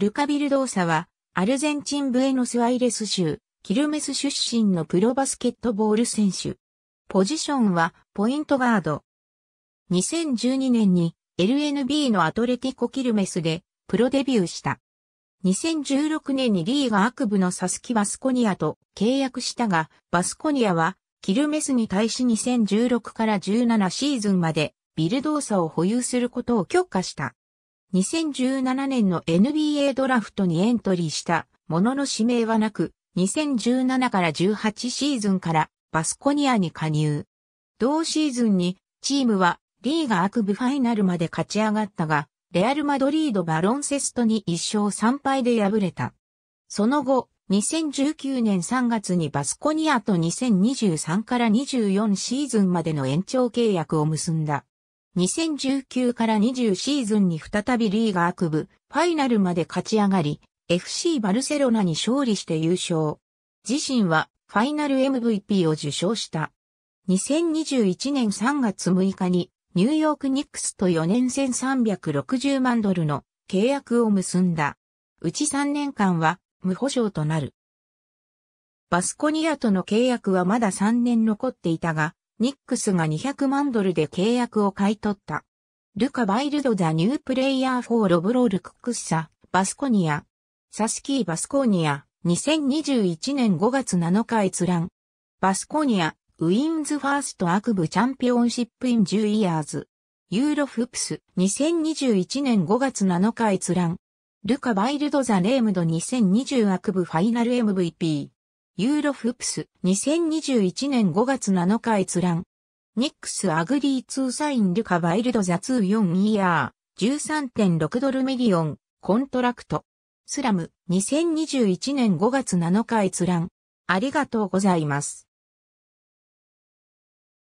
ルカ・ビルドーサは、アルゼンチン・ブエノス・アイレス州、キルメス出身のプロバスケットボール選手。ポジションは、ポイントガード。2012年に、LNB のアトレティコ・キルメスで、プロデビューした。2016年にリーガ悪部のサスキ・バスコニアと契約したが、バスコニアは、キルメスに対し2016から17シーズンまで、ビルドーサを保有することを許可した。2017年の NBA ドラフトにエントリーしたものの指名はなく、2017から18シーズンからバスコニアに加入。同シーズンにチームはリーガク部ファイナルまで勝ち上がったが、レアル・マドリード・バロンセストに1勝3敗で敗れた。その後、2019年3月にバスコニアと2023から24シーズンまでの延長契約を結んだ。2019から20シーズンに再びリーガー区部、ファイナルまで勝ち上がり、FC バルセロナに勝利して優勝。自身はファイナル MVP を受賞した。2021年3月6日にニューヨークニックスと4年1360万ドルの契約を結んだ。うち3年間は無保証となる。バスコニアとの契約はまだ3年残っていたが、ニックスが200万ドルで契約を買い取った。ルカ・バイルド・ザ・ニュープレイヤーフォー・ロブロール・クックッサ、バスコニア、サスキー・バスコニア、2021年5月7日閲覧。バスコニア、ウィンズファーストアクブチャンピオンシップインュー・イヤーズ。ユーロフプス2021年5月7日閲覧。ルカ・バイルド・ザ・レームド2020アクブファイナル MVP。ユーロフプス2021年5月7日閲覧。ニックスアグリーツーサインルカワイルドザツー4イヤー13.6ドルミリオンコントラクト。スラム2021年5月7日閲覧。ありがとうございます。